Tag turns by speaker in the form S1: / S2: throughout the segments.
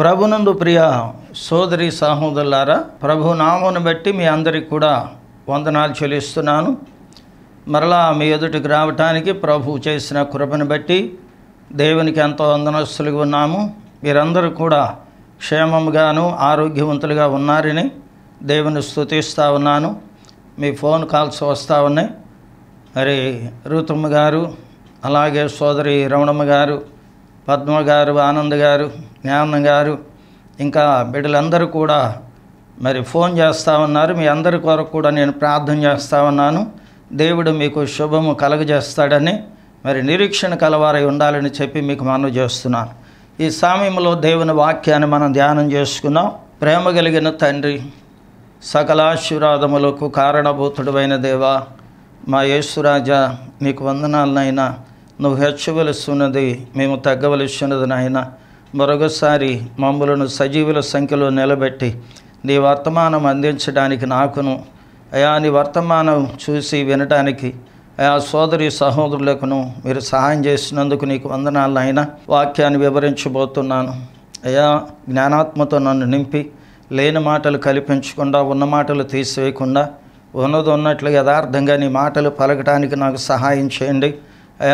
S1: ప్రభునందు ప్రియ సోదరి సహోదరులారా ప్రభు నామను బట్టి మీ అందరికి కూడా వందనాలు చెల్లిస్తున్నాను మరలా మీ ఎదుటికి రావటానికి ప్రభు చేసిన కృపను బట్టి దేవునికి ఎంతో వందనస్తులుగా ఉన్నాము మీరందరూ కూడా క్షేమంగాను ఆరోగ్యవంతులుగా ఉన్నారని దేవుని స్థుతిస్తూ ఉన్నాను మీ ఫోన్ కాల్స్ వస్తూ ఉన్నాయి మరి రుతమ్మ గారు అలాగే సోదరి రమణమ్మ గారు పద్మ గారు ఆనంద్ గారు జ్ఞానం గారు ఇంకా బిడ్డలందరూ కూడా మరి ఫోన్ చేస్తూ ఉన్నారు మీ అందరి కొరకు కూడా నేను ప్రార్థన చేస్తూ ఉన్నాను దేవుడు మీకు శుభము కలగజేస్తాడని మరి నిరీక్షణ కలవారై ఉండాలని చెప్పి మీకు మనవి చేస్తున్నాను ఈ సమయంలో దేవుని వాక్యాన్ని మనం ధ్యానం చేసుకున్నాం ప్రేమ కలిగిన తండ్రి సకలాశీర్వాదములకు అయిన దేవా మా యేసురాజా నీకు వందనాలనైనా నువ్వు హెచ్చవలసినది మేము తగ్గవలసినది నాయన మరొకసారి మమ్మలను సజీవుల సంఖ్యలో నిలబెట్టి నీ వర్తమానం అందించడానికి నాకును అయా నీ వర్తమానం చూసి వినడానికి ఆ సోదరి సహోదరులకును మీరు సహాయం చేసినందుకు నీకు వందనాలు ఆయన వాక్యాన్ని వివరించబోతున్నాను అయా జ్ఞానాత్మతో నన్ను నింపి లేని మాటలు కల్పించకుండా ఉన్న మాటలు తీసివేయకుండా ఉన్నది ఉన్నట్లు యథార్థంగా నీ మాటలు పలకడానికి నాకు సహాయం చేయండి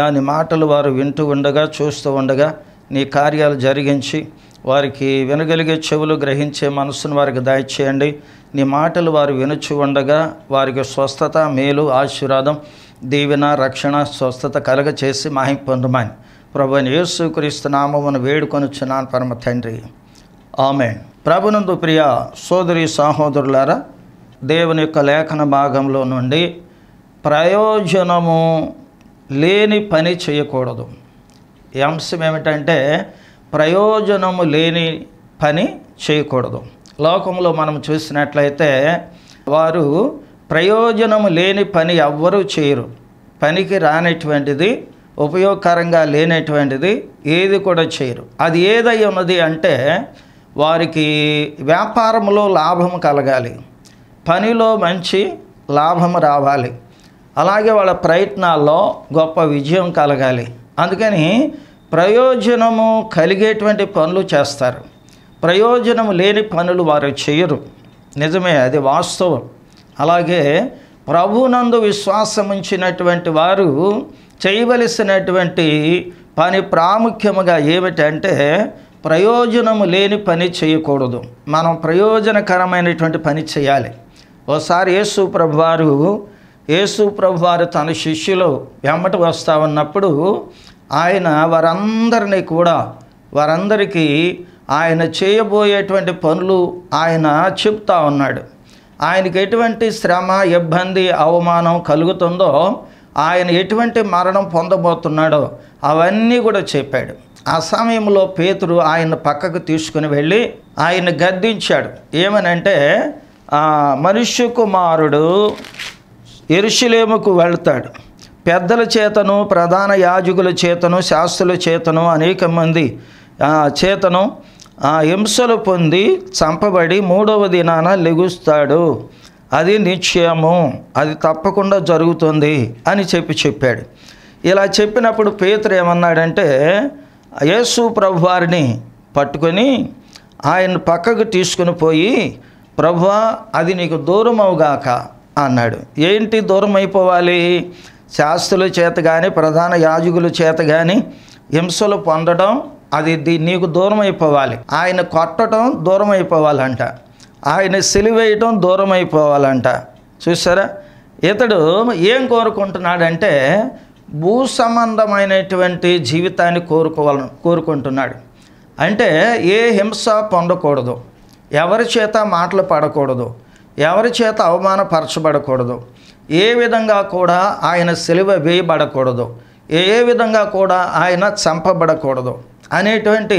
S1: అని మాటలు వారు వింటూ ఉండగా చూస్తూ ఉండగా నీ కార్యాలు జరిగించి వారికి వినగలిగే చెవులు గ్రహించే మనసును వారికి దయచేయండి నీ మాటలు వారు వినుచు ఉండగా వారికి స్వస్థత మేలు ఆశీర్వాదం దీవెన రక్షణ స్వస్థత కలగ చేసి మాహిం పొందమని ప్రభు యేసుక్రీస్తు నామమును వేడుకొనుచున్నాను పరమ తండ్రి ఆమె ప్రభునందు ప్రియ సోదరి సహోదరులారా దేవుని యొక్క లేఖన భాగంలో నుండి ప్రయోజనము లేని పని చేయకూడదు ఈ అంశం ఏమిటంటే ప్రయోజనము లేని పని చేయకూడదు లోకంలో మనం చూసినట్లయితే వారు ప్రయోజనము లేని పని ఎవ్వరూ చేయరు పనికి రానటువంటిది ఉపయోగకరంగా లేనటువంటిది ఏది కూడా చేయరు అది ఏదై ఉన్నది అంటే వారికి వ్యాపారంలో లాభం కలగాలి పనిలో మంచి లాభం రావాలి అలాగే వాళ్ళ ప్రయత్నాల్లో గొప్ప విజయం కలగాలి అందుకని ప్రయోజనము కలిగేటువంటి పనులు చేస్తారు ప్రయోజనం లేని పనులు వారు చేయరు నిజమే అది వాస్తవం అలాగే ప్రభునందు ఉంచినటువంటి వారు చేయవలసినటువంటి పని ప్రాముఖ్యముగా ఏమిటంటే ప్రయోజనము లేని పని చేయకూడదు మనం ప్రయోజనకరమైనటువంటి పని చేయాలి ఓసారి యేసు వారు యేసు ప్రభు వారు తన శిష్యులు వెంబట వస్తూ ఉన్నప్పుడు ఆయన వారందరినీ కూడా వారందరికీ ఆయన చేయబోయేటువంటి పనులు ఆయన చెప్తా ఉన్నాడు ఆయనకి ఎటువంటి శ్రమ ఇబ్బంది అవమానం కలుగుతుందో ఆయన ఎటువంటి మరణం పొందబోతున్నాడో అవన్నీ కూడా చెప్పాడు ఆ సమయంలో పేతురు ఆయన పక్కకు తీసుకుని వెళ్ళి ఆయన గద్దించాడు ఏమనంటే మనుష్య కుమారుడు ఎరుషులేముకు వెళ్తాడు పెద్దల చేతను ప్రధాన యాజకుల చేతను శాస్త్రుల చేతను అనేక మంది చేతను హింసలు పొంది చంపబడి మూడవ దినాన లెగుస్తాడు అది నిశ్చయము అది తప్పకుండా జరుగుతుంది అని చెప్పి చెప్పాడు ఇలా చెప్పినప్పుడు పేతురు ఏమన్నాడంటే యేసు ప్రభువారిని పట్టుకొని ఆయన పక్కకు తీసుకుని పోయి ప్రభువా అది నీకు దూరం అవుగాక అన్నాడు ఏంటి దూరం అయిపోవాలి శాస్త్రుల చేత కానీ ప్రధాన యాజకుల చేత కానీ హింసలు పొందడం అది నీకు దూరం అయిపోవాలి ఆయన కొట్టడం దూరం అయిపోవాలంట ఆయన సిలివేయటం దూరం అయిపోవాలంట చూసారా ఇతడు ఏం కోరుకుంటున్నాడంటే భూ సంబంధమైనటువంటి జీవితాన్ని కోరుకోవాల కోరుకుంటున్నాడు అంటే ఏ హింస పొందకూడదు ఎవరి చేత మాటలు పడకూడదు ఎవరి చేత అవమానపరచబడకూడదు ఏ విధంగా కూడా ఆయన సెలివ వేయబడకూడదు ఏ విధంగా కూడా ఆయన చంపబడకూడదు అనేటువంటి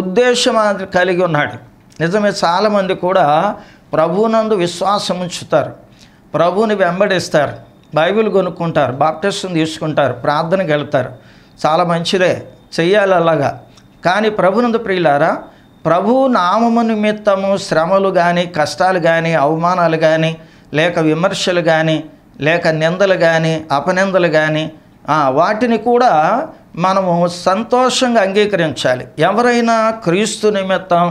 S1: ఉద్దేశం కలిగి ఉన్నాడు నిజమే చాలామంది కూడా ప్రభువునందు విశ్వాసం ఉంచుతారు ప్రభువుని వెంబడిస్తారు బైబిల్ కొనుక్కుంటారు బాప్టిస్ట్ని తీసుకుంటారు ప్రార్థనకి వెళ్తారు చాలా మంచిదే చెయ్యాలి అలాగా కానీ ప్రభునందు ప్రియులారా ప్రభు నామము నిమిత్తము శ్రమలు కానీ కష్టాలు కానీ అవమానాలు కానీ లేక విమర్శలు కానీ లేక నిందలు కానీ అపనిందలు కానీ వాటిని కూడా మనము సంతోషంగా అంగీకరించాలి ఎవరైనా క్రీస్తు నిమిత్తం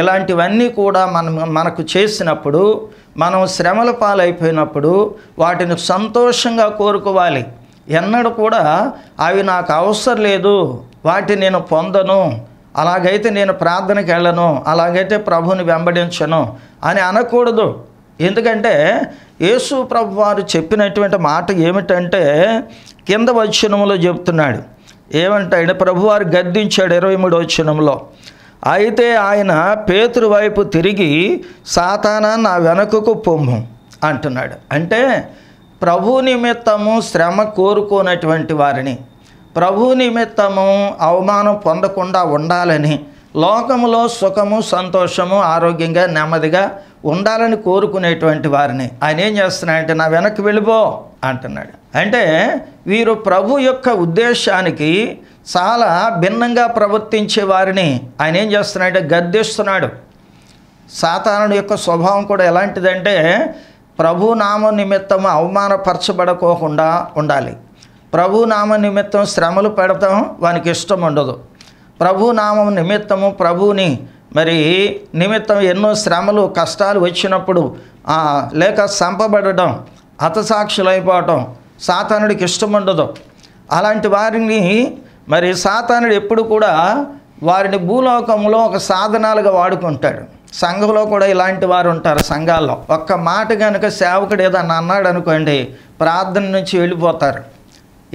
S1: ఇలాంటివన్నీ కూడా మనం మనకు చేసినప్పుడు మనం శ్రమల పాలైపోయినప్పుడు వాటిని సంతోషంగా కోరుకోవాలి ఎన్నడూ కూడా అవి నాకు అవసరం లేదు వాటిని నేను పొందను అలాగైతే నేను ప్రార్థనకి వెళ్ళను అలాగైతే ప్రభుని వెంబడించను అని అనకూడదు ఎందుకంటే యేసు ప్రభు వారు చెప్పినటువంటి మాట ఏమిటంటే కింద వచనంలో చెప్తున్నాడు ఏమంటాడు ప్రభువారు గద్దించాడు ఇరవై మూడు వచ్చినంలో అయితే ఆయన పేతురు వైపు తిరిగి సాతానా నా వెనకకు పొమ్ము అంటున్నాడు అంటే ప్రభు నిమిత్తము శ్రమ కోరుకోనటువంటి వారిని ప్రభు నిమిత్తము అవమానం పొందకుండా ఉండాలని లోకములో సుఖము సంతోషము ఆరోగ్యంగా నెమ్మదిగా ఉండాలని కోరుకునేటువంటి వారిని ఆయన ఏం చేస్తున్నాడంటే నా వెనక్కి వెళ్ళిపో అంటున్నాడు అంటే వీరు ప్రభు యొక్క ఉద్దేశానికి చాలా భిన్నంగా ప్రవర్తించే వారిని ఆయన ఏం చేస్తున్నాడు గద్దిస్తున్నాడు సాతానుడు యొక్క స్వభావం కూడా ఎలాంటిదంటే ప్రభునామ నిమిత్తం అవమానపరచబడకోకుండా ఉండాలి ప్రభునామ నిమిత్తం శ్రమలు పెడతాం వానికి ఇష్టం ఉండదు ప్రభునామం నిమిత్తము ప్రభుని మరి నిమిత్తం ఎన్నో శ్రమలు కష్టాలు వచ్చినప్పుడు లేక హతసాక్షులు హతసాక్షులైపోవటం సాతానుడికి ఇష్టం ఉండదు అలాంటి వారిని మరి సాతానుడు ఎప్పుడు కూడా వారిని భూలోకంలో ఒక సాధనాలుగా వాడుకుంటాడు సంఘంలో కూడా ఇలాంటి వారు ఉంటారు సంఘాల్లో ఒక్క మాట కనుక సేవకుడు ఏదన్నా అన్నాడు అనుకోండి ప్రార్థన నుంచి వెళ్ళిపోతారు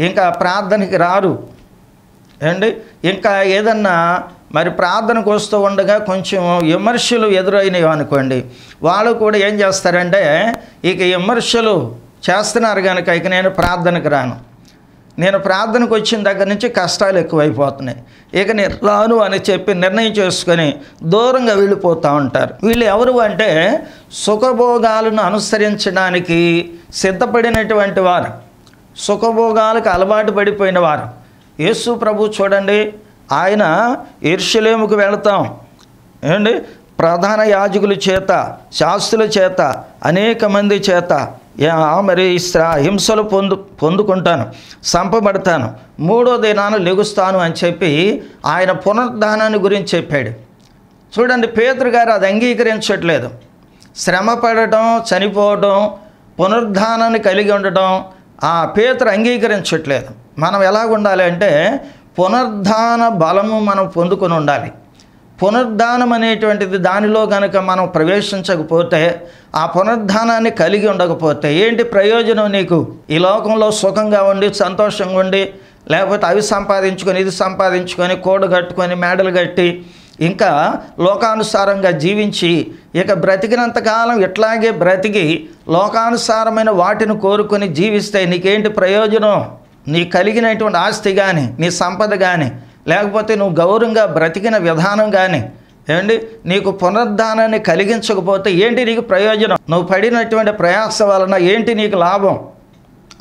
S1: ఇంకా ప్రార్థనకి రారు అండి ఇంకా ఏదన్నా మరి ప్రార్థనకు వస్తూ ఉండగా కొంచెం విమర్శలు ఎదురైనవి అనుకోండి వాళ్ళు కూడా ఏం చేస్తారంటే ఇక విమర్శలు చేస్తున్నారు కనుక ఇక నేను ప్రార్థనకు రాను నేను ప్రార్థనకు వచ్చిన దగ్గర నుంచి కష్టాలు ఎక్కువైపోతున్నాయి ఇక నేను రాను అని చెప్పి నిర్ణయం చేసుకొని దూరంగా వెళ్ళిపోతూ ఉంటారు వీళ్ళు ఎవరు అంటే సుఖభోగాలను అనుసరించడానికి సిద్ధపడినటువంటి వారు సుఖభోగాలకు అలవాటు పడిపోయిన వారు యేసు ప్రభు చూడండి ఆయన ఎర్షులేముకు వెళతాం ఏమండి ప్రధాన యాజకుల చేత శాస్త్రుల చేత అనేక మంది చేత మరి హింసలు పొందు పొందుకుంటాను సంపబడతాను మూడో దినాన లెగుస్తాను అని చెప్పి ఆయన పునరుద్ధానాన్ని గురించి చెప్పాడు చూడండి పేతురు గారు అది అంగీకరించట్లేదు శ్రమ పడటం చనిపోవడం పునరుద్ధానాన్ని కలిగి ఉండటం ఆ పేతరు అంగీకరించట్లేదు మనం ఎలాగ ఉండాలి అంటే పునర్ధాన బలము మనం పొందుకొని ఉండాలి పునర్ధానం అనేటువంటిది దానిలో కనుక మనం ప్రవేశించకపోతే ఆ పునర్ధానాన్ని కలిగి ఉండకపోతే ఏంటి ప్రయోజనం నీకు ఈ లోకంలో సుఖంగా ఉండి సంతోషంగా ఉండి లేకపోతే అవి సంపాదించుకొని ఇది సంపాదించుకొని కోడు కట్టుకొని మేడలు కట్టి ఇంకా లోకానుసారంగా జీవించి ఇక బ్రతికినంతకాలం ఇట్లాగే బ్రతికి లోకానుసారమైన వాటిని కోరుకొని జీవిస్తే నీకేంటి ప్రయోజనం నీ కలిగినటువంటి ఆస్తి కానీ నీ సంపద కానీ లేకపోతే నువ్వు గౌరవంగా బ్రతికిన విధానం కానీ ఏమండి నీకు పునరుద్ధానాన్ని కలిగించకపోతే ఏంటి నీకు ప్రయోజనం నువ్వు పడినటువంటి ప్రయాస వలన ఏంటి నీకు లాభం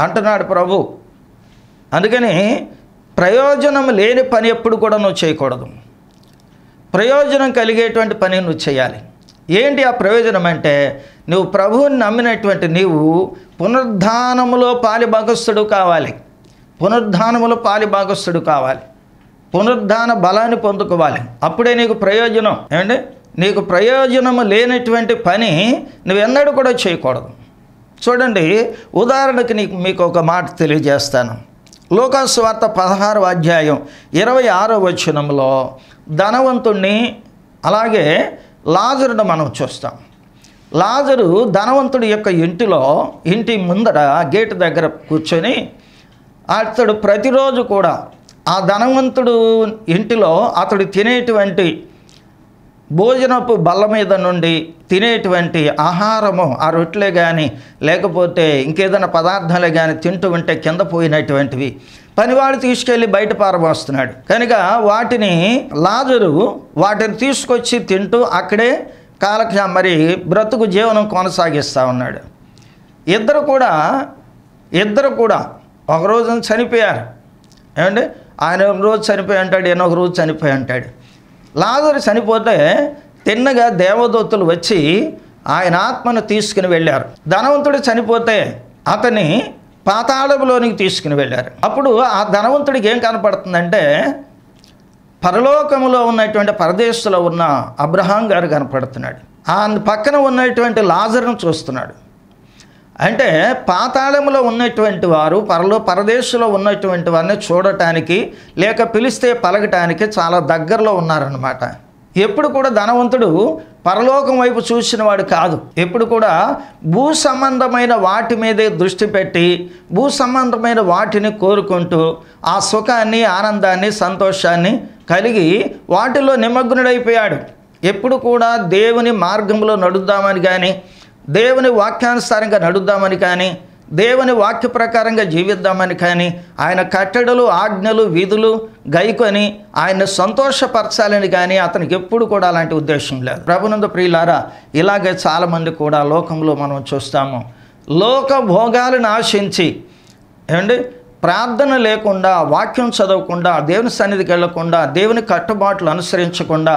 S1: అంటున్నాడు ప్రభు అందుకని ప్రయోజనం లేని పని ఎప్పుడు కూడా నువ్వు చేయకూడదు ప్రయోజనం కలిగేటువంటి పని నువ్వు చేయాలి ఏంటి ఆ ప్రయోజనం అంటే నువ్వు ప్రభువుని నమ్మినటువంటి నీవు పునరుద్ధానములో పాలి భాగస్థుడు కావాలి పునరుద్ధానములో పాలి భాగస్థుడు కావాలి పునరుద్ధాన బలాన్ని పొందుకోవాలి అప్పుడే నీకు ప్రయోజనం ఏమండి నీకు ప్రయోజనము లేనటువంటి పని నువ్వెన్నడూ కూడా చేయకూడదు చూడండి ఉదాహరణకి నీకు మీకు ఒక మాట తెలియజేస్తాను లోకాసు వార్త పదహారు అధ్యాయం ఇరవై ఆరో వచనంలో ధనవంతుణ్ణి అలాగే లాజరుని మనం చూస్తాం లాజరు ధనవంతుడి యొక్క ఇంటిలో ఇంటి ముందర గేటు దగ్గర కూర్చొని అతడు ప్రతిరోజు కూడా ఆ ధనవంతుడు ఇంటిలో అతడు తినేటువంటి భోజనపు బల్ల మీద నుండి తినేటువంటి ఆహారము ఆ రొట్టెలే కానీ లేకపోతే ఇంకేదైనా పదార్థాలే కానీ తింటూ ఉంటే కింద పోయినటువంటివి పనివాడు తీసుకెళ్ళి బయట పారబోస్తున్నాడు కనుక వాటిని లాజరు వాటిని తీసుకొచ్చి తింటూ అక్కడే కాలక్ష మరి బ్రతుకు జీవనం కొనసాగిస్తూ ఉన్నాడు ఇద్దరు కూడా ఇద్దరు కూడా ఒక రోజు చనిపోయారు ఏమండి ఆయన ఒక రోజు చనిపోయి అంటాడు ఈయన ఒక రోజు చనిపోయి అంటాడు లాజరు చనిపోతే తిన్నగా దేవదూతలు వచ్చి ఆయన ఆత్మను తీసుకుని వెళ్ళారు ధనవంతుడు చనిపోతే అతని పాతాళములోనికి తీసుకుని వెళ్ళారు అప్పుడు ఆ ధనవంతుడికి ఏం కనపడుతుందంటే పరలోకములో ఉన్నటువంటి పరదేశంలో ఉన్న అబ్రహాం గారు కనపడుతున్నాడు ఆ పక్కన ఉన్నటువంటి లాజర్ను చూస్తున్నాడు అంటే పాతాళములో ఉన్నటువంటి వారు పరలో పరదేశంలో ఉన్నటువంటి వారిని చూడటానికి లేక పిలిస్తే పలగటానికి చాలా దగ్గరలో ఉన్నారనమాట ఎప్పుడు కూడా ధనవంతుడు పరలోకం వైపు చూసిన వాడు కాదు ఎప్పుడు కూడా భూ సంబంధమైన వాటి మీదే దృష్టి పెట్టి భూ సంబంధమైన వాటిని కోరుకుంటూ ఆ సుఖాన్ని ఆనందాన్ని సంతోషాన్ని కలిగి వాటిలో నిమగ్నుడైపోయాడు ఎప్పుడు కూడా దేవుని మార్గంలో నడుద్దామని కానీ దేవుని వాక్యానుసారంగా నడుద్దామని కానీ దేవుని వాక్య ప్రకారంగా జీవిద్దామని కానీ ఆయన కట్టడలు ఆజ్ఞలు విధులు గైకొని ఆయన సంతోషపరచాలని కానీ అతనికి ఎప్పుడు కూడా అలాంటి ఉద్దేశం లేదు ప్రభునంద ప్రియులారా ఇలాగే చాలామంది కూడా లోకంలో మనం చూస్తాము లోక భోగాలను ఆశించి ఏమండి ప్రార్థన లేకుండా వాక్యం చదవకుండా దేవుని సన్నిధికి వెళ్లకుండా దేవుని కట్టుబాట్లు అనుసరించకుండా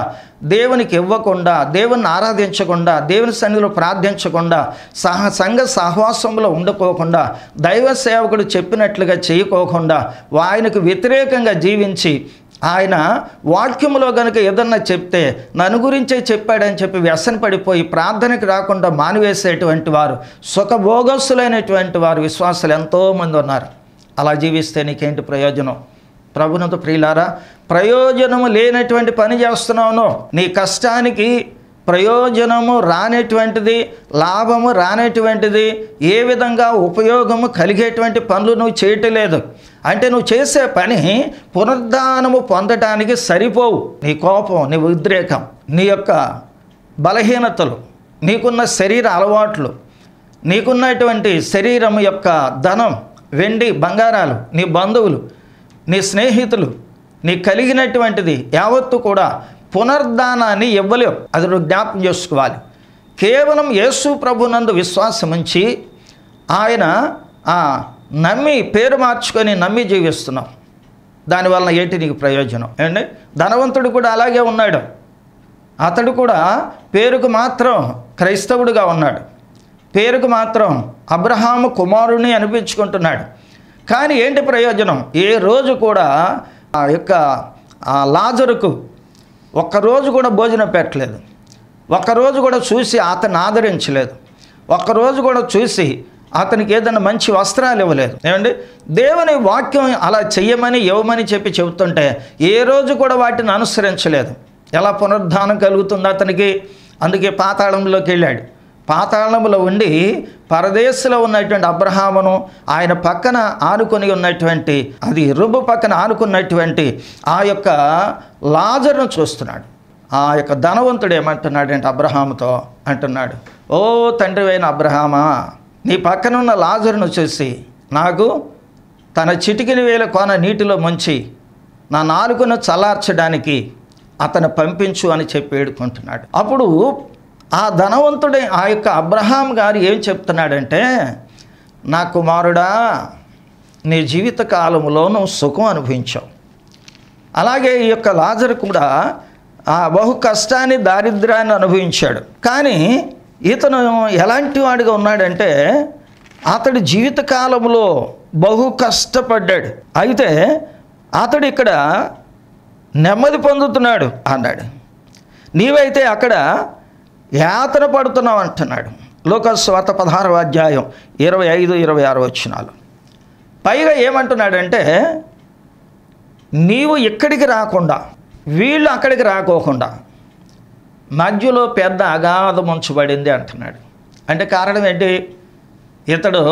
S1: దేవునికి ఇవ్వకుండా దేవుని ఆరాధించకుండా దేవుని సన్నిధిలో ప్రార్థించకుండా సహ సంఘ సహవాసంలో ఉండకోకుండా దైవ సేవకుడు చెప్పినట్లుగా చేయకోకుండా ఆయనకు వ్యతిరేకంగా జీవించి ఆయన వాక్యంలో కనుక ఏదన్నా చెప్తే నన్ను గురించే చెప్పాడని చెప్పి వ్యసన పడిపోయి ప్రార్థనకి రాకుండా మానివేసేటువంటి వారు సుఖభోగస్సులైనటువంటి వారు విశ్వాసాలు ఎంతోమంది ఉన్నారు అలా జీవిస్తే నీకేంటి ప్రయోజనం ప్రభునందు ప్రియులారా ప్రయోజనము లేనటువంటి పని చేస్తున్నావును నీ కష్టానికి ప్రయోజనము రానటువంటిది లాభము రానటువంటిది ఏ విధంగా ఉపయోగము కలిగేటువంటి పనులు నువ్వు చేయటలేదు అంటే నువ్వు చేసే పని పునర్ధానము పొందటానికి సరిపోవు నీ కోపం నీ ఉద్రేకం నీ యొక్క బలహీనతలు నీకున్న శరీర అలవాట్లు నీకున్నటువంటి శరీరం యొక్క ధనం వెండి బంగారాలు నీ బంధువులు నీ స్నేహితులు నీ కలిగినటువంటిది యావత్తు కూడా పునర్దానాన్ని ఇవ్వలేవు అది నువ్వు జ్ఞాపం చేసుకోవాలి కేవలం యేసు ప్రభునందు విశ్వాసం ఉంచి ఆయన నమ్మి పేరు మార్చుకొని నమ్మి జీవిస్తున్నాం దానివల్ల ఏంటి నీకు ప్రయోజనం ఏండి ధనవంతుడు కూడా అలాగే ఉన్నాడు అతడు కూడా పేరుకు మాత్రం క్రైస్తవుడుగా ఉన్నాడు పేరుకు మాత్రం అబ్రహాము కుమారుని అనిపించుకుంటున్నాడు కానీ ఏంటి ప్రయోజనం ఏ రోజు కూడా ఆ యొక్క లాజరుకు ఒక్కరోజు కూడా భోజనం పెట్టలేదు ఒక్కరోజు కూడా చూసి అతను ఆదరించలేదు ఒక్కరోజు కూడా చూసి అతనికి ఏదైనా మంచి వస్త్రాలు ఇవ్వలేదు ఏమండి దేవుని వాక్యం అలా చెయ్యమని ఇవ్వమని చెప్పి చెబుతుంటే ఏ రోజు కూడా వాటిని అనుసరించలేదు ఎలా పునరుద్ధానం కలుగుతుంది అతనికి అందుకే పాతాళంలోకి వెళ్ళాడు పాతాళములో ఉండి పరదేశంలో ఉన్నటువంటి అబ్రహామును ఆయన పక్కన ఆనుకొని ఉన్నటువంటి అది రుబ్బు పక్కన ఆనుకున్నటువంటి ఆ యొక్క లాజర్ను చూస్తున్నాడు ఆ యొక్క ధనవంతుడు ఏమంటున్నాడు అంటే అబ్రహాముతో అంటున్నాడు ఓ తండ్రి అయిన అబ్రహామా నీ పక్కనున్న లాజర్ను చూసి నాకు తన చిటికిని వేల కోన నీటిలో ముంచి నా నాలుగును చల్లార్చడానికి అతను పంపించు అని చెప్పి వేడుకుంటున్నాడు అప్పుడు ఆ ధనవంతుడే ఆ యొక్క అబ్రహాం గారు ఏం చెప్తున్నాడంటే నా కుమారుడా నీ జీవిత కాలంలో నువ్వు సుఖం అనుభవించావు అలాగే ఈ యొక్క లాజరు కూడా ఆ బహు కష్టాన్ని దారిద్ర్యాన్ని అనుభవించాడు కానీ ఇతను ఎలాంటి వాడిగా ఉన్నాడంటే అతడి జీవిత కాలంలో బహు కష్టపడ్డాడు అయితే అతడు ఇక్కడ నెమ్మది పొందుతున్నాడు అన్నాడు నీవైతే అక్కడ యాతన పడుతున్నాం అంటున్నాడు లోకస్వార్థ పదహారవ అధ్యాయం ఇరవై ఐదు ఇరవై ఆరు వచ్చినాలు పైగా ఏమంటున్నాడంటే నీవు ఇక్కడికి రాకుండా వీళ్ళు అక్కడికి రాకోకుండా మధ్యలో పెద్ద అగాధం ఉంచబడింది అంటున్నాడు అంటే కారణం ఏంటి ఇతడు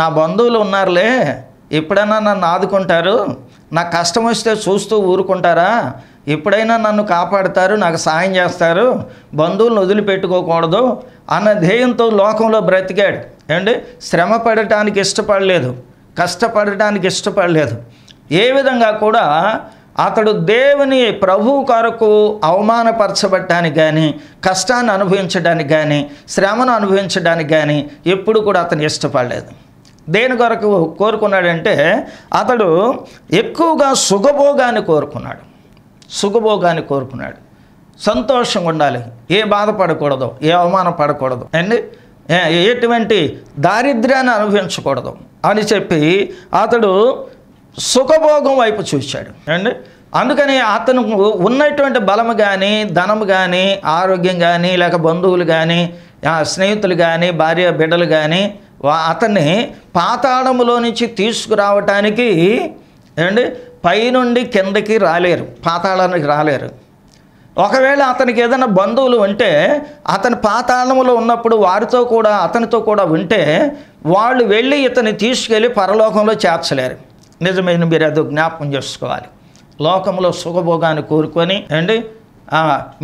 S1: నా బంధువులు ఉన్నారులే ఎప్పుడైనా నన్ను ఆదుకుంటారు నాకు కష్టం వస్తే చూస్తూ ఊరుకుంటారా ఎప్పుడైనా నన్ను కాపాడతారు నాకు సహాయం చేస్తారు బంధువులను వదిలిపెట్టుకోకూడదు అన్న ధ్యేయంతో లోకంలో బ్రతికాడు ఏమండి శ్రమ పడటానికి ఇష్టపడలేదు కష్టపడటానికి ఇష్టపడలేదు ఏ విధంగా కూడా అతడు దేవుని ప్రభు కొరకు అవమానపరచబడటానికి కానీ కష్టాన్ని అనుభవించడానికి కానీ శ్రమను అనుభవించడానికి కానీ ఎప్పుడు కూడా అతను ఇష్టపడలేదు దేని కొరకు కోరుకున్నాడంటే అతడు ఎక్కువగా సుఖభోగాన్ని కోరుకున్నాడు సుఖభోగాన్ని కోరుకున్నాడు సంతోషంగా ఉండాలి ఏ బాధపడకూడదు ఏ అవమానం పడకూడదు అండ్ ఎటువంటి దారిద్ర్యాన్ని అనుభవించకూడదు అని చెప్పి అతడు సుఖభోగం వైపు చూశాడు అండ్ అందుకని అతను ఉన్నటువంటి బలము కానీ ధనం కానీ ఆరోగ్యం కానీ లేక బంధువులు కానీ స్నేహితులు కానీ భార్య బిడ్డలు కానీ అతన్ని పాతాళములో నుంచి తీసుకురావటానికి ఏమండి పైనుండి కిందకి రాలేరు పాతాళానికి రాలేరు ఒకవేళ అతనికి ఏదైనా బంధువులు ఉంటే అతని పాతాళంలో ఉన్నప్పుడు వారితో కూడా అతనితో కూడా ఉంటే వాళ్ళు వెళ్ళి ఇతన్ని తీసుకెళ్ళి పరలోకంలో చేర్చలేరు నిజమైన మీరు అది జ్ఞాపకం చేసుకోవాలి లోకంలో సుఖభోగాన్ని కోరుకొని అండి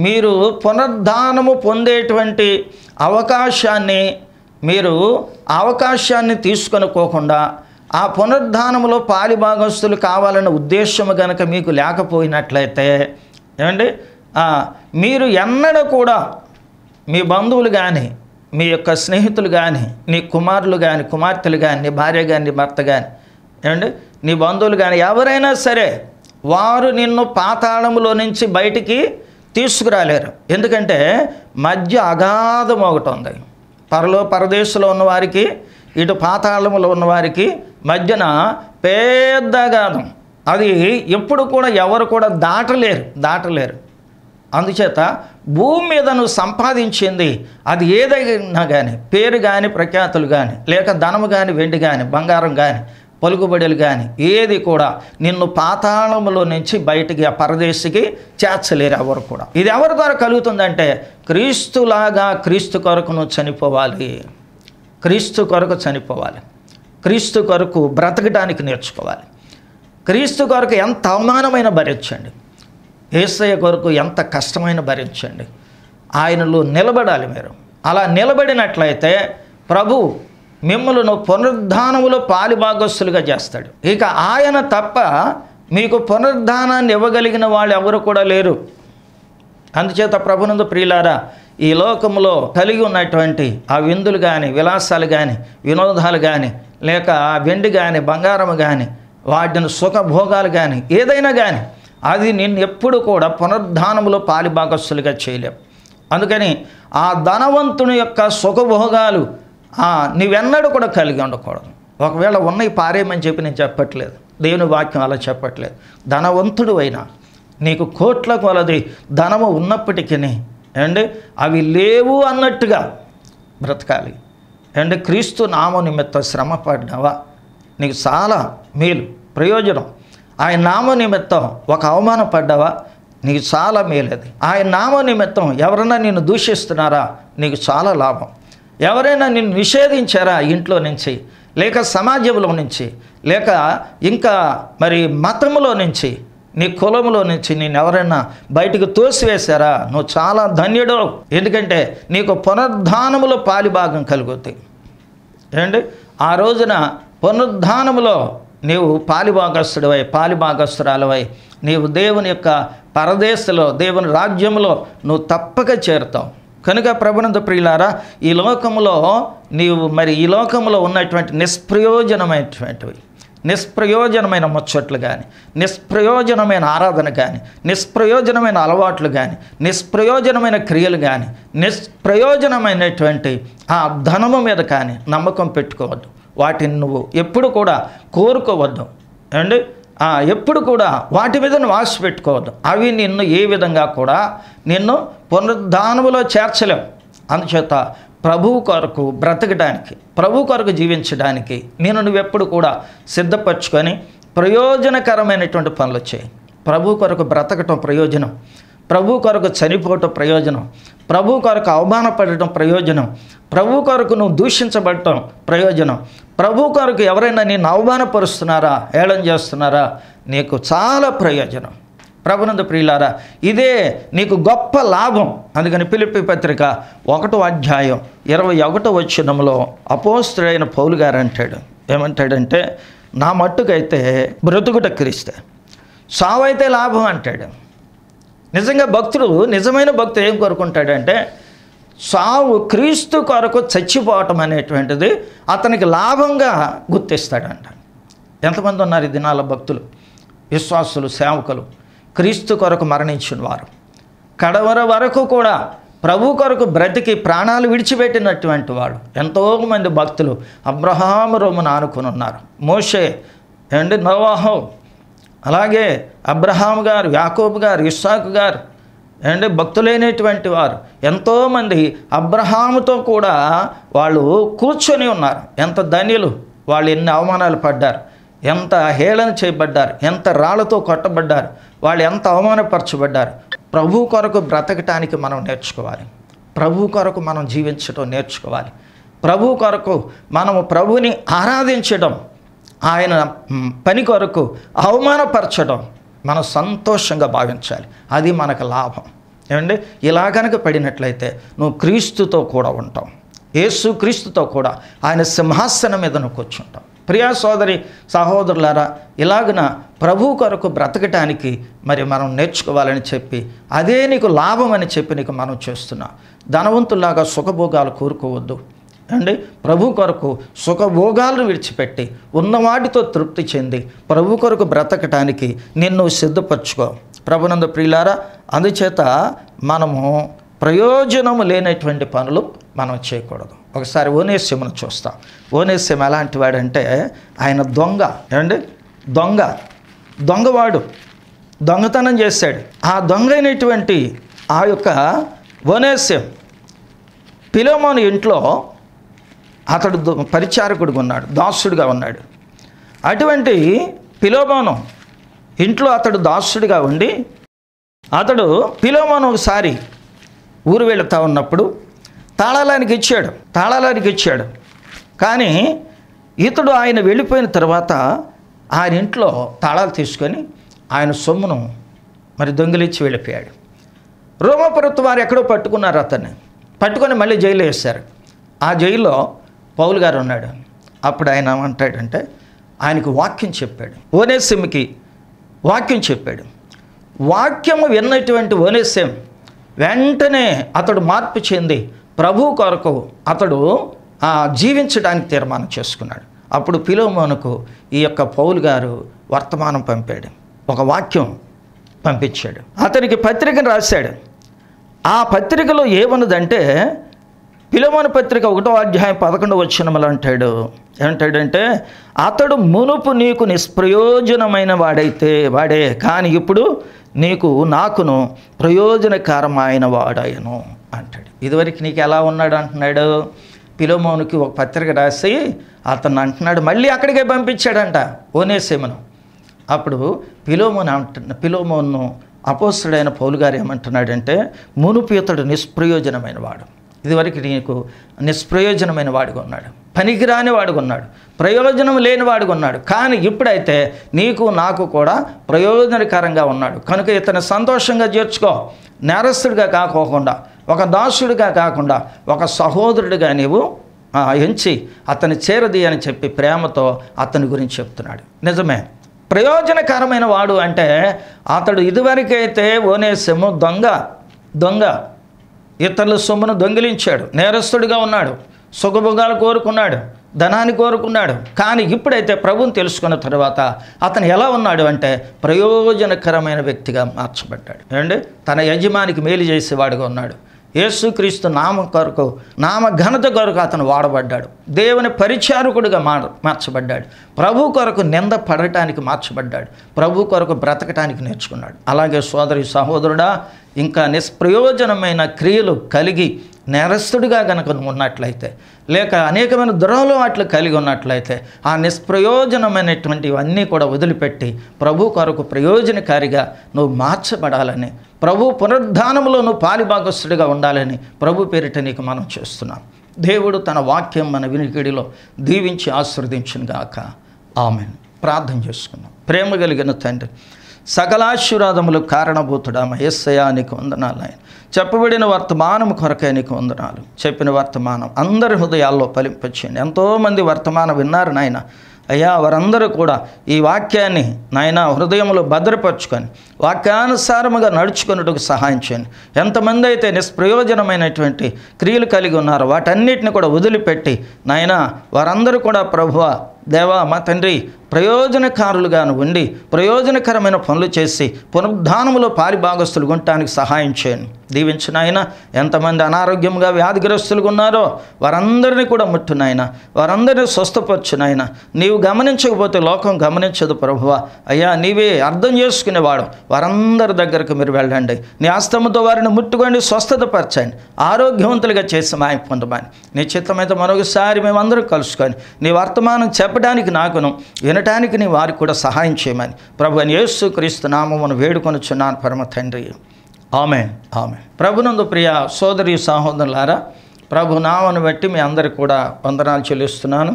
S1: మీరు పునర్ధానము పొందేటువంటి అవకాశాన్ని మీరు అవకాశాన్ని తీసుకొనుకోకుండా ఆ పునరుద్ధానంలో పాలి భాగస్తులు కావాలన్న ఉద్దేశము గనక మీకు లేకపోయినట్లయితే ఏమండి మీరు ఎన్నడ కూడా మీ బంధువులు కానీ మీ యొక్క స్నేహితులు కానీ నీ కుమారులు కానీ కుమార్తెలు కానీ నీ భార్య కానీ నీ భర్త కానీ ఏమండి నీ బంధువులు కానీ ఎవరైనా సరే వారు నిన్ను పాతాళములో నుంచి బయటికి తీసుకురాలేరు ఎందుకంటే మధ్య అగాధం ఒకటి ఉంది పరలో పరదేశంలో ఉన్నవారికి ఇటు పాతాళములో ఉన్నవారికి మధ్యన పెద్ద గాధం అది ఎప్పుడు కూడా ఎవరు కూడా దాటలేరు దాటలేరు అందుచేత భూమి మీద నువ్వు సంపాదించింది అది ఏదైనా కానీ పేరు కానీ ప్రఖ్యాతులు కానీ లేక ధనము కానీ వెండి కానీ బంగారం కానీ పలుకుబడులు కానీ ఏది కూడా నిన్ను పాతాళములో నుంచి బయటికి ఆ పరదేశికి చేర్చలేరు ఎవరు కూడా ఇది ఎవరి ద్వారా కలుగుతుందంటే క్రీస్తులాగా క్రీస్తు కొరకు నువ్వు చనిపోవాలి క్రీస్తు కొరకు చనిపోవాలి క్రీస్తు కొరకు బ్రతకడానికి నేర్చుకోవాలి క్రీస్తు కొరకు ఎంత అవమానమైన భరించండి ఏసయ్య కొరకు ఎంత కష్టమైన భరించండి ఆయనలో నిలబడాలి మీరు అలా నిలబడినట్లయితే ప్రభు మిమ్మలను పునరుద్ధానములో పాలిభాగస్తులుగా చేస్తాడు ఇక ఆయన తప్ప మీకు పునరుద్ధానాన్ని ఇవ్వగలిగిన వాళ్ళు ఎవరు కూడా లేరు అందుచేత ప్రభునందు ప్రియులారా ఈ లోకంలో కలిగి ఉన్నటువంటి ఆ విందులు కానీ విలాసాలు కానీ వినోదాలు కానీ లేక వెండి కానీ బంగారం కానీ వాటిని సుఖభోగాలు కానీ ఏదైనా కానీ అది నేను ఎప్పుడు కూడా పునర్ధానంలో పాలిభాగస్సులుగా చేయలేం అందుకని ఆ ధనవంతుని యొక్క సుఖభోగాలు నీవెన్నడూ కూడా కలిగి ఉండకూడదు ఒకవేళ ఉన్నాయి పారేమని చెప్పి నేను చెప్పట్లేదు దేవుని వాక్యం అలా చెప్పట్లేదు ధనవంతుడు అయినా నీకు కోట్ల కొలది ధనము ఉన్నప్పటికీ అండి అవి లేవు అన్నట్టుగా బ్రతకాలి అండ్ క్రీస్తు నామ నిమిత్తం శ్రమ పడినవా నీకు చాలా మేలు ప్రయోజనం ఆయన నామ నిమిత్తం ఒక అవమాన పడ్డావా నీకు చాలా అది ఆయన నామ నిమిత్తం ఎవరైనా నిన్ను దూషిస్తున్నారా నీకు చాలా లాభం ఎవరైనా నిన్ను నిషేధించారా ఇంట్లో నుంచి లేక సమాజంలో నుంచి లేక ఇంకా మరి మతంలో నుంచి నీ కులంలో నుంచి నేను ఎవరైనా బయటకు తోసివేశారా నువ్వు చాలా ధన్యుడు ఎందుకంటే నీకు పునరుద్ధానములో పాలిభాగం కలుగుతాయి ఏంటి ఆ రోజున పునరుద్ధానములో నీవు పాలిభాగస్థుడివై పాలిభాగస్థురాలవై నీవు దేవుని యొక్క పరదేశలో దేవుని రాజ్యంలో నువ్వు తప్పక చేరుతావు కనుక ప్రభునంద ప్రియులారా ఈ లోకంలో నీవు మరి ఈ లోకంలో ఉన్నటువంటి నిష్ప్రయోజనమైనటువంటివి నిష్ప్రయోజనమైన ముచ్చట్లు కానీ నిష్ప్రయోజనమైన ఆరాధన కానీ నిష్ప్రయోజనమైన అలవాట్లు కానీ నిష్ప్రయోజనమైన క్రియలు కానీ నిష్ప్రయోజనమైనటువంటి ఆ ధనము మీద కానీ నమ్మకం పెట్టుకోవద్దు వాటిని నువ్వు ఎప్పుడు కూడా కోరుకోవద్దు అండి ఎప్పుడు కూడా వాటి మీద నువ్వు ఆశ పెట్టుకోవద్దు అవి నిన్ను ఏ విధంగా కూడా నిన్ను పునరుద్ధానములో చేర్చలేవు అందుచేత ప్రభువు కొరకు బ్రతకడానికి ప్రభు కొరకు జీవించడానికి నేను నువ్వెప్పుడు కూడా సిద్ధపరచుకొని ప్రయోజనకరమైనటువంటి పనులు వచ్చాయి ప్రభు కొరకు బ్రతకటం ప్రయోజనం ప్రభు కొరకు చనిపోవటం ప్రయోజనం ప్రభు కొరకు అవమానపడటం ప్రయోజనం ప్రభు కొరకు నువ్వు దూషించబడటం ప్రయోజనం ప్రభు కొరకు ఎవరైనా నేను అవమానపరుస్తున్నారా ఏళం చేస్తున్నారా నీకు చాలా ప్రయోజనం ప్రభునంద ప్రియులారా ఇదే నీకు గొప్ప లాభం అందుకని పిలిపి పత్రిక ఒకటో అధ్యాయం ఇరవై ఒకటో వచ్చినంలో అపోస్తుడైన పౌలు గారు అంటాడు ఏమంటాడంటే నా మట్టుకైతే బ్రతుకుట క్రీస్తే సావైతే లాభం అంటాడు నిజంగా భక్తుడు నిజమైన భక్తుడు ఏం కోరుకుంటాడంటే సావు క్రీస్తు కొరకు చచ్చిపోవటం అనేటువంటిది అతనికి లాభంగా గుర్తిస్తాడంట ఎంతమంది ఉన్నారు ఈ దినాల భక్తులు విశ్వాసులు సేవకులు క్రీస్తు కొరకు మరణించిన వారు కడవర వరకు కూడా ప్రభు కొరకు బ్రతికి ప్రాణాలు విడిచిపెట్టినటువంటి వాడు ఎంతోమంది భక్తులు అబ్రహాము రోమును ఆనుకుని ఉన్నారు మోషే అండ్ నోవాహో అలాగే అబ్రహాం గారు యాకోబు గారు ఇస్సాకు గారు అండ్ భక్తులైనటువంటి వారు ఎంతోమంది అబ్రహాముతో కూడా వాళ్ళు కూర్చొని ఉన్నారు ఎంత ధన్యులు వాళ్ళు ఎన్ని అవమానాలు పడ్డారు ఎంత హేళన చేయబడ్డారు ఎంత రాళ్లతో కొట్టబడ్డారు వాళ్ళు ఎంత అవమానపరచబడ్డారు ప్రభు కొరకు బ్రతకటానికి మనం నేర్చుకోవాలి ప్రభు కొరకు మనం జీవించడం నేర్చుకోవాలి ప్రభు కొరకు మనము ప్రభుని ఆరాధించడం ఆయన పని కొరకు అవమానపరచడం మనం సంతోషంగా భావించాలి అది మనకు లాభం ఏమండి ఇలా కనుక పడినట్లయితే నువ్వు క్రీస్తుతో కూడా ఉంటావు యేసు క్రీస్తుతో కూడా ఆయన సింహాసనం మీద నువ్వు కూర్చుంటావు ప్రియా సోదరి సహోదరులారా ఇలాగన ప్రభు కొరకు బ్రతకటానికి మరి మనం నేర్చుకోవాలని చెప్పి అదే నీకు లాభం అని చెప్పి నీకు మనం చేస్తున్నాం ధనవంతులాగా సుఖభోగాలు కోరుకోవద్దు అండి ప్రభు కొరకు సుఖభోగాలను విడిచిపెట్టి ఉన్నవాటితో తృప్తి చెంది ప్రభు కొరకు బ్రతకటానికి నిన్ను సిద్ధపరచుకో ప్రభునంద ప్రియులారా అందుచేత మనము ప్రయోజనము లేనటువంటి పనులు మనం చేయకూడదు ఒకసారి ఓనేశ్యమును చూస్తాం ఓనేశ్యం ఎలాంటి వాడంటే ఆయన దొంగ ఏమండి దొంగ దొంగవాడు దొంగతనం చేశాడు ఆ దొంగ అయినటువంటి ఆ యొక్క ఓనేశ్యం పిలోమోని ఇంట్లో అతడు పరిచారకుడిగా ఉన్నాడు దాసుడిగా ఉన్నాడు అటువంటి పిలోమోను ఇంట్లో అతడు దాసుడిగా ఉండి అతడు పిలోమోను ఒకసారి ఊరు వెళుతూ ఉన్నప్పుడు తాళాలానికి ఇచ్చాడు తాళాలానికి ఇచ్చాడు కానీ ఇతడు ఆయన వెళ్ళిపోయిన తర్వాత ఆయన ఇంట్లో తాళాలు తీసుకొని ఆయన సొమ్మును మరి దొంగిలిచ్చి వెళ్ళిపోయాడు రోమపురత్తు వారు ఎక్కడో పట్టుకున్నారు అతన్ని పట్టుకొని మళ్ళీ జైలు వేశారు ఆ జైల్లో పౌల్ గారు ఉన్నాడు అప్పుడు ఆయన ఏమంటాడంటే ఆయనకు వాక్యం చెప్పాడు ఓనేసిమ్కి వాక్యం చెప్పాడు వాక్యము విన్నటువంటి ఓనేసిమ్ వెంటనే అతడు మార్పు చెంది ప్రభు కొరకు అతడు జీవించడానికి తీర్మానం చేసుకున్నాడు అప్పుడు పిలోమోనుకు ఈ యొక్క పౌలు గారు వర్తమానం పంపాడు ఒక వాక్యం పంపించాడు అతనికి పత్రికను రాశాడు ఆ పత్రికలో ఏమన్నదంటే పిలమన పత్రిక ఒకటో అధ్యాయం పదకొండు వచ్చినములు అంటాడు ఏమంటాడంటే అతడు మునుపు నీకు నిష్ప్రయోజనమైన వాడైతే వాడే కానీ ఇప్పుడు నీకు నాకును ప్రయోజనకరమైన వాడాయను అంటాడు ఇదివరకు నీకు ఎలా ఉన్నాడు అంటున్నాడు పిలోమోనుకి ఒక పత్రిక రాసి అతను అంటున్నాడు మళ్ళీ అక్కడికే పంపించాడంట ఓనేసేమను అప్పుడు పిలోమోను అంటున్న పిలోమోను అపోసుడైన పౌలు గారు ఏమంటున్నాడంటే మునుపు ఇతడు నిష్ప్రయోజనమైన వాడు ఇదివరకు నీకు నిష్ప్రయోజనమైన వాడుగా ఉన్నాడు పనికిరాని వాడుకున్నాడు ప్రయోజనం లేని వాడుకున్నాడు కానీ ఇప్పుడైతే నీకు నాకు కూడా ప్రయోజనకరంగా ఉన్నాడు కనుక ఇతను సంతోషంగా చేర్చుకో నేరస్తుడిగా కాకోకుండా ఒక దాసుడిగా కాకుండా ఒక సహోదరుడిగా నీవు ఎంచి అతని చేరది అని చెప్పి ప్రేమతో అతని గురించి చెప్తున్నాడు నిజమే ప్రయోజనకరమైన వాడు అంటే అతడు ఇదివరకైతే ఓనేసేమో దొంగ దొంగ ఇతరుల సొమ్మును దొంగిలించాడు నేరస్తుడిగా ఉన్నాడు సుఖభోగాలు కోరుకున్నాడు ధనాన్ని కోరుకున్నాడు కానీ ఇప్పుడైతే ప్రభుని తెలుసుకున్న తర్వాత అతను ఎలా ఉన్నాడు అంటే ప్రయోజనకరమైన వ్యక్తిగా మార్చబడ్డాడు ఏమండి తన యజమానికి మేలు చేసేవాడుగా ఉన్నాడు యేసుక్రీస్తు నామ కొరకు నామ ఘనత కొరకు అతను వాడబడ్డాడు దేవుని పరిచారకుడిగా మార్ మార్చబడ్డాడు ప్రభు కొరకు నింద పడటానికి మార్చబడ్డాడు ప్రభు కొరకు బ్రతకటానికి నేర్చుకున్నాడు అలాగే సోదరి సహోదరుడా ఇంకా నిష్ప్రయోజనమైన క్రియలు కలిగి నేరస్తుడిగా గనక ఉన్నట్లయితే లేక అనేకమైన వాటిని కలిగి ఉన్నట్లయితే ఆ నిష్ప్రయోజనమైనటువంటివన్నీ కూడా వదిలిపెట్టి ప్రభు కొరకు ప్రయోజనకారిగా నువ్వు మార్చబడాలని ప్రభు పునరుద్ధానంలో నువ్వు పారిభాగస్తుడిగా ఉండాలని ప్రభు పేరిట నీకు మనం చేస్తున్నాం దేవుడు తన వాక్యం మన వినికిడిలో దీవించి ఆశీర్వదించిన గాక ఆమెను ప్రార్థన చేసుకున్నాం ప్రేమ కలిగిన తండ్రి సకలాశీర్వాదములకు కారణభూతుడా మహేశయా నీకు వందనాలు ఆయన చెప్పబడిన వర్తమానం కొరకై నీకు వందనాలు చెప్పిన వర్తమానం అందరి హృదయాల్లో ఫలింపచేయండి ఎంతోమంది వర్తమానం విన్నారు నాయన అయ్యా వారందరూ కూడా ఈ వాక్యాన్ని నాయన హృదయంలో భద్రపరుచుకొని వాక్యానుసారముగా నడుచుకున్నట్టుకు సహాయం చేయండి ఎంతమంది అయితే నిష్ప్రయోజనమైనటువంటి క్రియలు కలిగి ఉన్నారో వాటన్నిటిని కూడా వదిలిపెట్టి నాయన వారందరూ కూడా ప్రభువ దేవా మా తండ్రి ప్రయోజనకారులుగాను ఉండి ప్రయోజనకరమైన పనులు చేసి పునరుద్ధానములో పారిభాగస్తులు ఉండటానికి సహాయం చేయండి దీవించిన ఆయన ఎంతమంది అనారోగ్యంగా వ్యాధిగ్రస్తులుగా ఉన్నారో వారందరినీ కూడా ముట్టునైనా వారందరినీ స్వస్థపరచునైనా నీవు గమనించకపోతే లోకం గమనించదు ప్రభువ అయ్యా నీవే అర్థం చేసుకునేవాడు వారందరి దగ్గరకు మీరు వెళ్ళండి నీ ఆస్తమతో వారిని ముట్టుకోండి స్వస్థత పరచండి ఆరోగ్యవంతులుగా చేసి మాయ పొందమని నీ చిత్తమైతే మరొకసారి మేమందరం కలుసుకొని నీ వర్తమానం చెప్పడానికి నాకును విన వెళ్ళటానికి నీ వారికి కూడా సహాయం చేయమని ప్రభు అని యేసు వేడుకొని చున్నాను పరమ తండ్రి ఆమె ఆమె ప్రభునందు ప్రియ సోదరి సహోదరులారా ప్రభు నామను బట్టి మీ అందరికి కూడా వందనాలు చెల్లిస్తున్నాను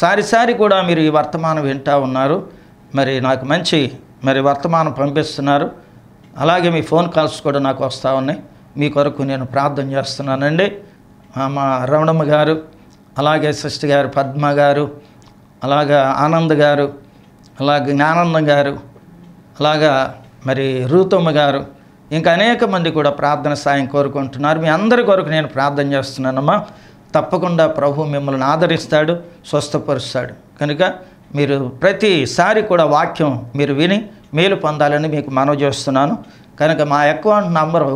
S1: సారిసారి కూడా మీరు ఈ వర్తమానం వింటా ఉన్నారు మరి నాకు మంచి మరి వర్తమానం పంపిస్తున్నారు అలాగే మీ ఫోన్ కాల్స్ కూడా నాకు వస్తూ ఉన్నాయి మీ కొరకు నేను ప్రార్థన చేస్తున్నానండి మా రమణమ్మ గారు అలాగే సిస్టర్ గారు పద్మ గారు అలాగా ఆనంద్ గారు అలాగ జ్ఞానందం గారు అలాగా మరి రూతమ్మ గారు ఇంకా అనేక మంది కూడా ప్రార్థన సాయం కోరుకుంటున్నారు మీ అందరి కొరకు నేను ప్రార్థన చేస్తున్నానమ్మా తప్పకుండా ప్రభు మిమ్మల్ని ఆదరిస్తాడు స్వస్థపరుస్తాడు కనుక మీరు ప్రతిసారి కూడా వాక్యం మీరు విని మేలు పొందాలని మీకు మనవి చేస్తున్నాను కనుక మా అకౌంట్ నంబరు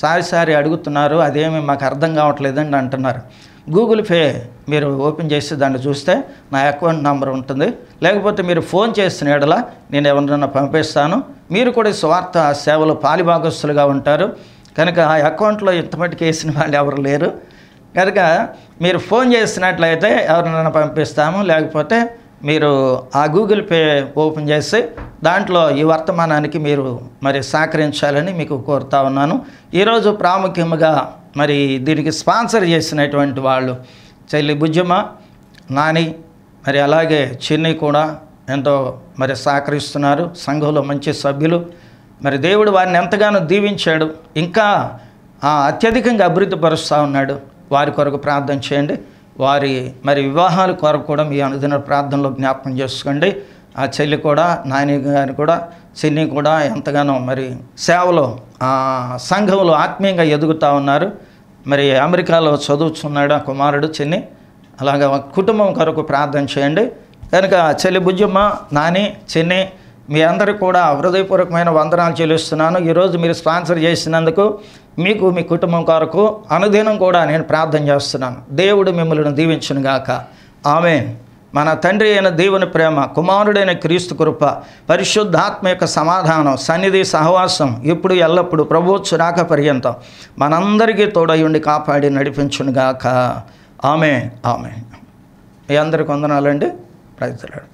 S1: సారి సారి అడుగుతున్నారు అదేమి మాకు అర్థం కావట్లేదండి అంటున్నారు గూగుల్ పే మీరు ఓపెన్ చేసి దాన్ని చూస్తే నా అకౌంట్ నంబర్ ఉంటుంది లేకపోతే మీరు ఫోన్ చేసిన ఎడల నేను ఎవరినైనా పంపిస్తాను మీరు కూడా స్వార్థ సేవలు పాలిభాగస్తులుగా ఉంటారు కనుక ఆ అకౌంట్లో ఇంతమటికి వేసిన వాళ్ళు ఎవరు లేరు కనుక మీరు ఫోన్ చేసినట్లయితే ఎవరినైనా పంపిస్తాము లేకపోతే మీరు ఆ గూగుల్ పే ఓపెన్ చేసి దాంట్లో ఈ వర్తమానానికి మీరు మరి సహకరించాలని మీకు కోరుతా ఉన్నాను ఈరోజు ప్రాముఖ్యంగా మరి దీనికి స్పాన్సర్ చేసినటువంటి వాళ్ళు చెల్లి బుజ్జమ్మ నాని మరి అలాగే చిన్ని కూడా ఎంతో మరి సహకరిస్తున్నారు సంఘంలో మంచి సభ్యులు మరి దేవుడు వారిని ఎంతగానో దీవించాడు ఇంకా అత్యధికంగా అభివృద్ధి పరుస్తూ ఉన్నాడు వారి కొరకు ప్రార్థన చేయండి వారి మరి వివాహాల కొరకు కూడా మీ అనుదిన ప్రార్థనలో జ్ఞాపకం చేసుకోండి ఆ చెల్లి కూడా నాని గారు కూడా చిన్ని కూడా ఎంతగానో మరి సేవలో సంఘంలో ఆత్మీయంగా ఎదుగుతూ ఉన్నారు మరి అమెరికాలో చదువుతున్నాడు ఆ కుమారుడు చిన్ని అలాగా కుటుంబం కొరకు ప్రార్థన చేయండి కనుక చెల్లి బుజ్జమ్మ నాని చిన్ని మీ అందరికీ కూడా హృదయపూర్వకమైన వందనాలు చెల్లిస్తున్నాను ఈరోజు మీరు స్పాన్సర్ చేసినందుకు మీకు మీ కుటుంబం కొరకు అనుదినం కూడా నేను ప్రార్థన చేస్తున్నాను దేవుడు మిమ్మల్ని గాక ఆమె మన తండ్రి అయిన దేవుని ప్రేమ కుమారుడైన క్రీస్తు కృప పరిశుద్ధాత్మ యొక్క సమాధానం సన్నిధి సహవాసం ఇప్పుడు ఎల్లప్పుడు ప్రభుత్వ రాక పర్యంతం మనందరికీ తోడయుండి కాపాడి నడిపించునుగాక ఆమె ఆమె మీ అందరికి వందనాలండి ప్రజలాడు